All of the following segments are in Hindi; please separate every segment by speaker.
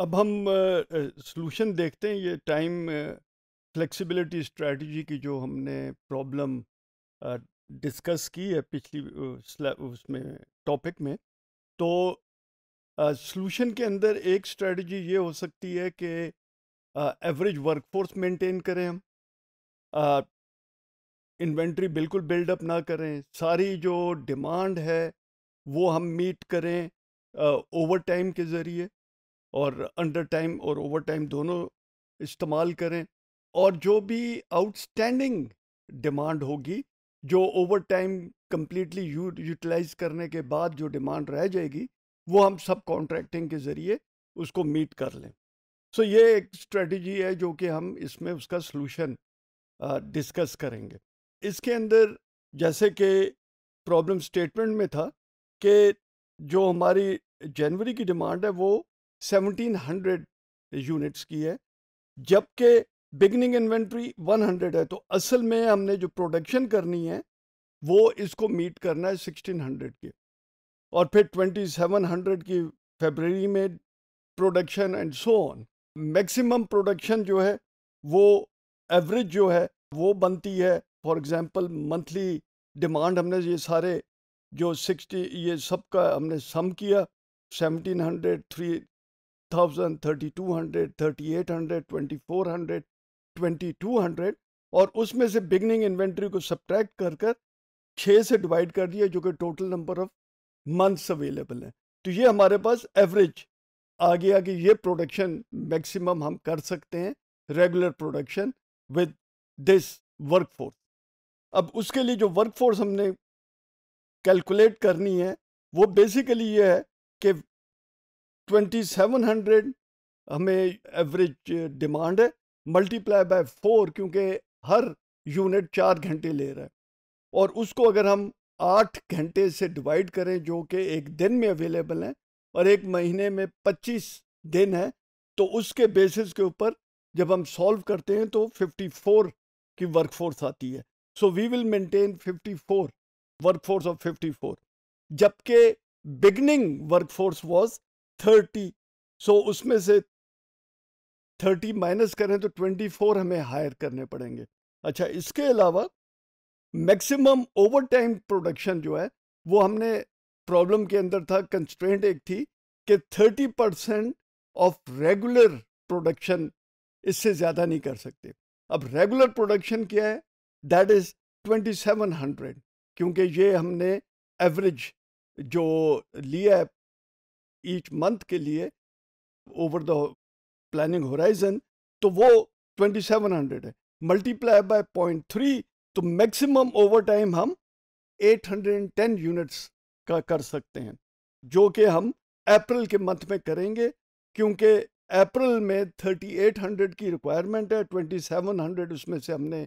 Speaker 1: अब हम सलूशन देखते हैं ये टाइम फ्लेक्सिबिलिटी स्ट्रेटजी की जो हमने प्रॉब्लम डिस्कस की है पिछली उसमें टॉपिक में तो सलूशन के अंदर एक स्ट्रेटजी ये हो सकती है कि एवरेज वर्कफोर्स मेंटेन करें हम इन्वेंट्री बिल्कुल बिल्डअप ना करें सारी जो डिमांड है वो हम मीट करें ओवर टाइम के ज़रिए और अंडर टाइम और ओवर टाइम दोनों इस्तेमाल करें और जो भी आउटस्टैंडिंग डिमांड होगी जो ओवर टाइम कम्प्लीटली यूटिलाइज करने के बाद जो डिमांड रह जाएगी वो हम सब कॉन्ट्रैक्टिंग के ज़रिए उसको मीट कर लें सो so, ये एक स्ट्रेटजी है जो कि हम इसमें उसका सलूशन डिस्कस करेंगे इसके अंदर जैसे कि प्रॉब्लम स्टेटमेंट में था कि जो हमारी जनवरी की डिमांड है वो 1700 यूनिट्स की है जबकि बिगनिंग इन्वेंट्री 100 है तो असल में हमने जो प्रोडक्शन करनी है वो इसको मीट करना है 1600 की और फिर 2700 की फेबररी में production and so on maximum production जो है वो एवरेज जो है वो बनती है फॉर एग्जांपल मंथली डिमांड हमने ये सारे जो 60 ये सब का हमने सम किया 1700 three thousand thirty two hundred thirty eight hundred twenty four hundred twenty two hundred और उसमें से बिगनिंग इन्वेंट्री को सब्ट्रैक्ट कर कर छः से डिवाइड कर दिया जो कि total number of months available हैं तो ये हमारे पास एवरेज आ गया कि ये प्रोडक्शन मैक्सिमम हम कर सकते हैं regular production with this workforce अब उसके लिए जो वर्कफोर्स हमने कैलकुलेट करनी है वो बेसिकली ये है कि 2700 हमें एवरेज डिमांड है मल्टीप्लाई बाय फोर क्योंकि हर यूनिट चार घंटे ले रहा है और उसको अगर हम आठ घंटे से डिवाइड करें जो कि एक दिन में अवेलेबल हैं और एक महीने में पच्चीस दिन है तो उसके बेसिस के ऊपर जब हम सॉल्व करते हैं तो 54 की वर्कफोर्स आती है so we will maintain 54 workforce of 54 जबकि beginning workforce was thirty so उसमें से थर्टी माइनस करें तो ट्वेंटी फोर हमें हायर करने पड़ेंगे अच्छा इसके अलावा मैक्सिमम ओवर टाइम प्रोडक्शन जो है वो हमने प्रॉब्लम के अंदर था कंस्ट्रेंट एक थी कि thirty percent of regular production इससे ज़्यादा नहीं कर सकते अब रेगुलर प्रोडक्शन क्या है that is twenty seven hundred क्योंकि ये हमने एवरेज जो लिया है ईच मंथ के लिए ओवर द प्लानिंग होराइजन तो वो 2700 है मल्टीप्लाई बाय पॉइंट थ्री तो मैक्सिमम ओवर टाइम हम 810 यूनिट्स का कर सकते हैं जो कि हम अप्रैल के मंथ में करेंगे क्योंकि अप्रैल में 3800 की रिक्वायरमेंट है 2700 उसमें से हमने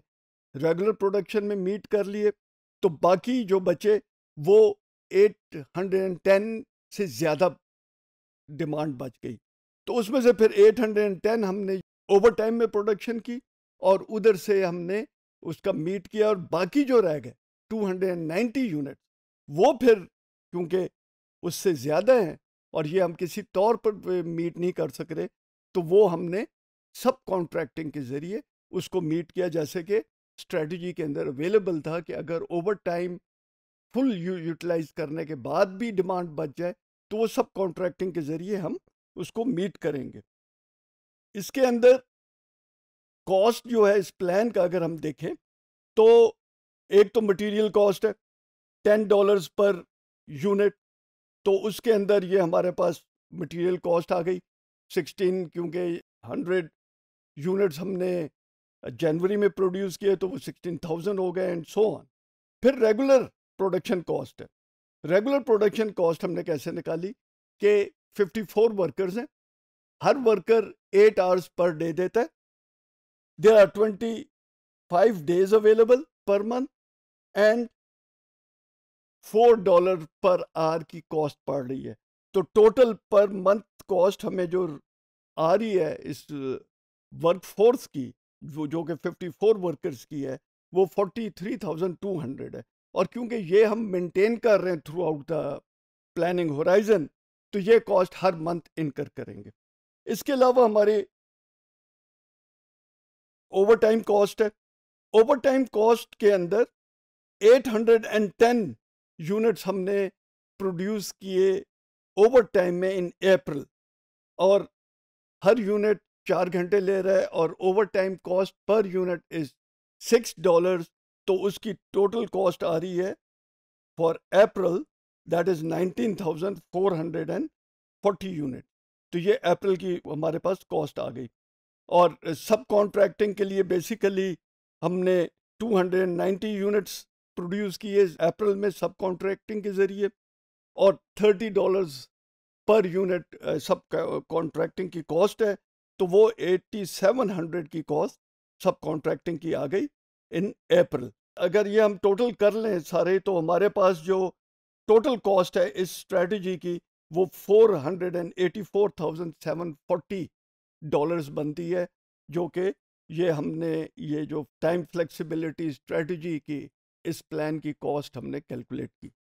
Speaker 1: रेगुलर प्रोडक्शन में मीट कर लिए तो बाकी जो बचे वो 810 से ज़्यादा डिमांड बच गई तो उसमें से फिर 810 हमने ओवर टाइम में प्रोडक्शन की और उधर से हमने उसका मीट किया और बाकी जो रह गए 290 यूनिट वो फिर क्योंकि उससे ज़्यादा हैं और ये हम किसी तौर पर मीट नहीं कर सक रहे तो वो हमने सब कॉन्ट्रैक्टिंग के ज़रिए उसको मीट किया जैसे कि स्ट्रेटजी के अंदर अवेलेबल था कि अगर ओवर टाइम फुल यूटिलाइज करने के बाद भी डिमांड बच जाए तो वो सब कॉन्ट्रैक्टिंग के ज़रिए हम उसको मीट करेंगे इसके अंदर कॉस्ट जो है इस प्लान का अगर हम देखें तो एक तो मटेरियल कॉस्ट है टेन डॉलर्स पर यूनिट तो उसके अंदर ये हमारे पास मटेरियल कॉस्ट आ गई सिक्सटीन क्योंकि हंड्रेड यूनिट्स हमने जनवरी में प्रोड्यूस किए तो वो सिक्सटीन थाउजेंड हो गए एंड सो ऑन फिर रेगुलर प्रोडक्शन कॉस्ट है रेगुलर प्रोडक्शन कॉस्ट हमने कैसे निकाली कि 54 वर्कर्स हैं हर worker eight hours per day देता है there are twenty five days available per month and four dollar per hour की कॉस्ट पड़ रही है तो टोटल पर मंथ कॉस्ट हमें जो आ रही है इस वर्क uh, फोर्स की वो जो कि 54 वर्कर्स की है वो 43,200 है और क्योंकि ये हम मेंटेन कर रहे हैं throughout the planning horizon तो ये कॉस्ट हर मंथ इनकर करेंगे इसके अलावा हमारे ओवर टाइम कॉस्ट है ओवर टाइम कॉस्ट के अंदर 810 यूनिट्स हमने प्रोड्यूस किए ओवर टाइम में इन अप्रैल और हर यूनिट चार घंटे ले रहा है और over time cost per unit is six dollars तो उसकी टोटल कॉस्ट आ रही है for April that is nineteen thousand four hundred and forty unit तो ये अप्रैल की हमारे पास कॉस्ट आ गई और सब कॉन्ट्रैक्टिंग के लिए बेसिकली हमने two hundred ninety units produce किए अप्रैल में सब कॉन्ट्रैक्टिंग के ज़रिए और thirty dollars per unit subcontracting की कॉस्ट है तो वो एट्टी सेवन हंड्रेड की कॉस्ट सब कॉन्ट्रैक्टिंग की आ गई इन अप्रैल अगर ये हम टोटल कर लें सारे तो हमारे पास जो टोटल कॉस्ट है इस स्ट्रेटजी की वो 484,740 डॉलर्स बनती है जो कि ये हमने ये जो टाइम फ्लेक्सिबिलिटी स्ट्रेटजी की इस प्लान की कॉस्ट हमने कैलकुलेट की